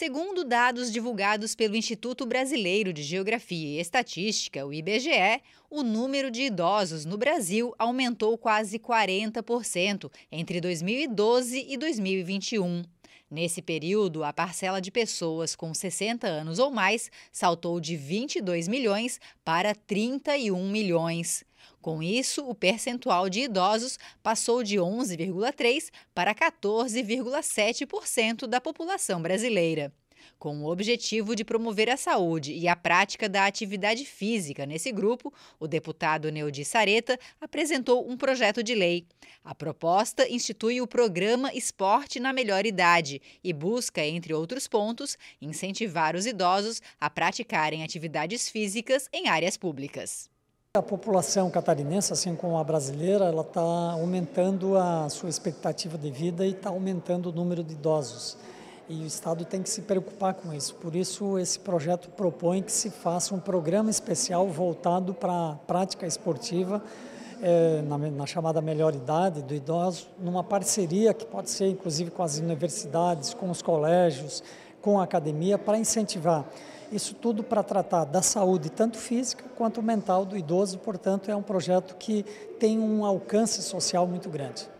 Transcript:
Segundo dados divulgados pelo Instituto Brasileiro de Geografia e Estatística, o IBGE, o número de idosos no Brasil aumentou quase 40% entre 2012 e 2021. Nesse período, a parcela de pessoas com 60 anos ou mais saltou de 22 milhões para 31 milhões. Com isso, o percentual de idosos passou de 11,3% para 14,7% da população brasileira. Com o objetivo de promover a saúde e a prática da atividade física nesse grupo, o deputado Neudi Sareta apresentou um projeto de lei. A proposta institui o programa Esporte na Melhor Idade e busca, entre outros pontos, incentivar os idosos a praticarem atividades físicas em áreas públicas. A população catarinense, assim como a brasileira, ela está aumentando a sua expectativa de vida e está aumentando o número de idosos. E o Estado tem que se preocupar com isso. Por isso, esse projeto propõe que se faça um programa especial voltado para a prática esportiva, é, na, na, chamada melhor idade do idoso, numa parceria que pode ser inclusive com as universidades, com os colégios, com a academia, para incentivar. Isso tudo para tratar da saúde, tanto física quanto mental do idoso, portanto, é um projeto que tem um alcance social muito grande.